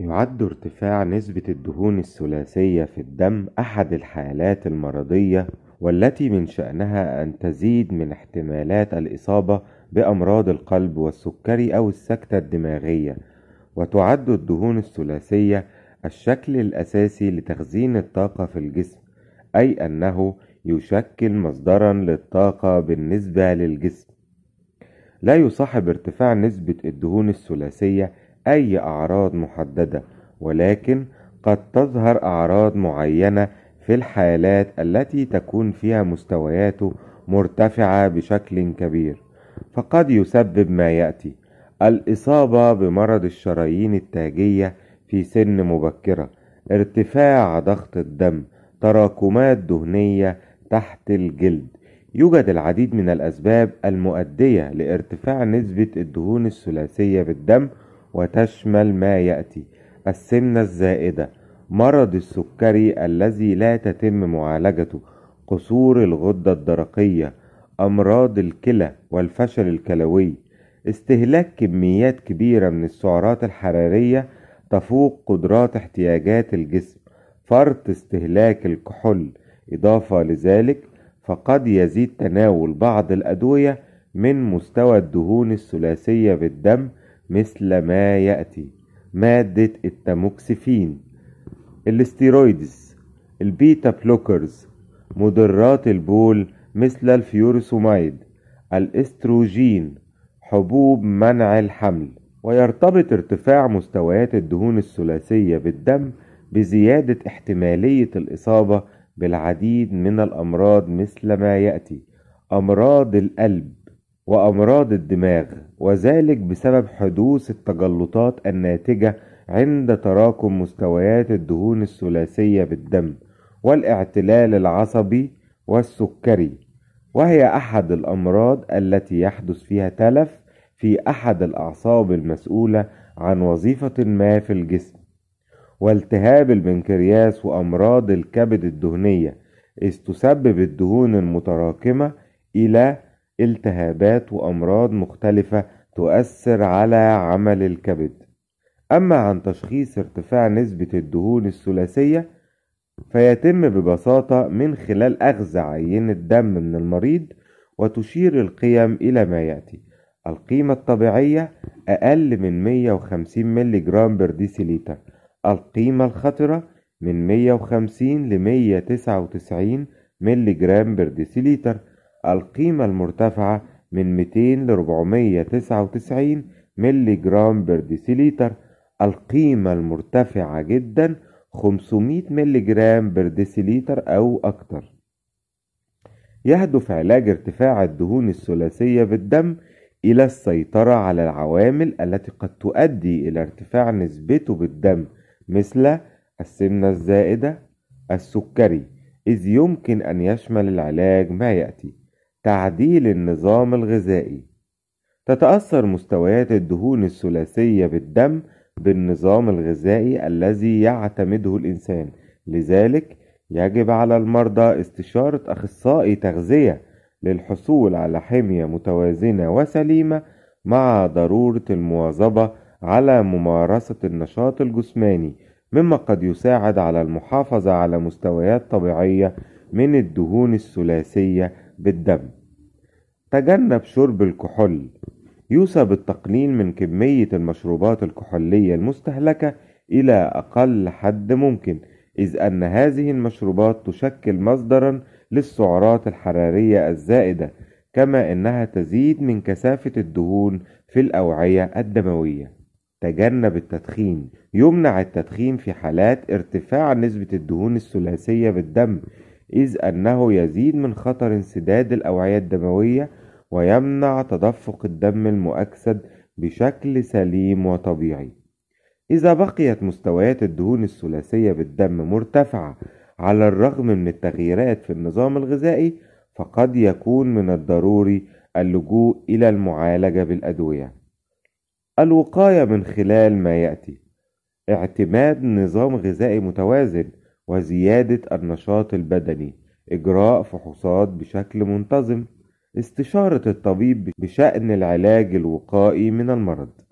يعد ارتفاع نسبة الدهون الثلاثية في الدم أحد الحالات المرضية والتي من شأنها أن تزيد من احتمالات الإصابة بأمراض القلب والسكري أو السكتة الدماغية، وتعد الدهون الثلاثية الشكل الأساسي لتخزين الطاقة في الجسم، أي أنه يشكل مصدرًا للطاقة بالنسبة للجسم. لا يصاحب ارتفاع نسبة الدهون الثلاثية أي أعراض محددة ولكن قد تظهر أعراض معينة في الحالات التي تكون فيها مستوياته مرتفعة بشكل كبير فقد يسبب ما يأتي الإصابة بمرض الشرايين التاجية في سن مبكرة ارتفاع ضغط الدم تراكمات دهنية تحت الجلد يوجد العديد من الأسباب المؤدية لارتفاع نسبة الدهون الثلاثية بالدم وتشمل ما يأتي السمنة الزائدة مرض السكري الذي لا تتم معالجته قصور الغدة الدرقية أمراض الكلى والفشل الكلوي استهلاك كميات كبيرة من السعرات الحرارية تفوق قدرات احتياجات الجسم فرط استهلاك الكحول إضافة لذلك فقد يزيد تناول بعض الأدوية من مستوى الدهون الثلاثية بالدم مثل ما يأتي مادة التاموكسفين الاستيرويدز البيتا بلوكرز مضرات البول مثل الفيوروسومايد الاستروجين حبوب منع الحمل ويرتبط ارتفاع مستويات الدهون الثلاثية بالدم بزيادة احتمالية الإصابة بالعديد من الأمراض مثل ما يأتي أمراض القلب وأمراض الدماغ وذلك بسبب حدوث التجلطات الناتجة عند تراكم مستويات الدهون الثلاثية بالدم والاعتلال العصبي والسكري وهي أحد الأمراض التي يحدث فيها تلف في أحد الأعصاب المسؤولة عن وظيفة ما في الجسم والتهاب البنكرياس وأمراض الكبد الدهنية إذ تسبب الدهون المتراكمة إلى التهابات وأمراض مختلفة تؤثر على عمل الكبد أما عن تشخيص ارتفاع نسبة الدهون الثلاثية فيتم ببساطة من خلال أخذ عينة دم من المريض وتشير القيم إلى ما يأتي القيمة الطبيعية أقل من 150 ملغ جرام برديسيليتر القيمة الخطرة من 150 ل 199 ملغ جرام برديسيليتر القيمة المرتفعة من 200 ل 499 ملي جرام برديسيليتر القيمة المرتفعة جدا 500 ملي جرام برديسيليتر أو أكتر يهدف علاج ارتفاع الدهون الثلاثية بالدم إلى السيطرة على العوامل التي قد تؤدي إلى ارتفاع نسبته بالدم مثل السمنة الزائدة السكري إذ يمكن أن يشمل العلاج ما يأتي تعديل النظام الغذائي تتأثر مستويات الدهون الثلاثية بالدم بالنظام الغذائي الذي يعتمده الإنسان لذلك يجب على المرضى استشارة أخصائي تغذية للحصول على حمية متوازنة وسليمة مع ضرورة المواظبة على ممارسة النشاط الجسماني مما قد يساعد على المحافظة على مستويات طبيعية من الدهون الثلاثية بالدم تجنب شرب الكحول يوصى بالتقليل من كمية المشروبات الكحولية المستهلكة إلى أقل حد ممكن إذ أن هذه المشروبات تشكل مصدرا للسعرات الحرارية الزائدة كما أنها تزيد من كثافة الدهون في الأوعية الدموية تجنب التدخين يمنع التدخين في حالات ارتفاع نسبة الدهون الثلاثية بالدم إذ أنه يزيد من خطر انسداد الأوعية الدموية ويمنع تدفق الدم المؤكسد بشكل سليم وطبيعي إذا بقيت مستويات الدهون الثلاثية بالدم مرتفعة على الرغم من التغييرات في النظام الغذائي فقد يكون من الضروري اللجوء إلى المعالجة بالأدوية الوقاية من خلال ما يأتي اعتماد نظام غذائي متوازن وزيادة النشاط البدني إجراء فحوصات بشكل منتظم استشارة الطبيب بشأن العلاج الوقائي من المرض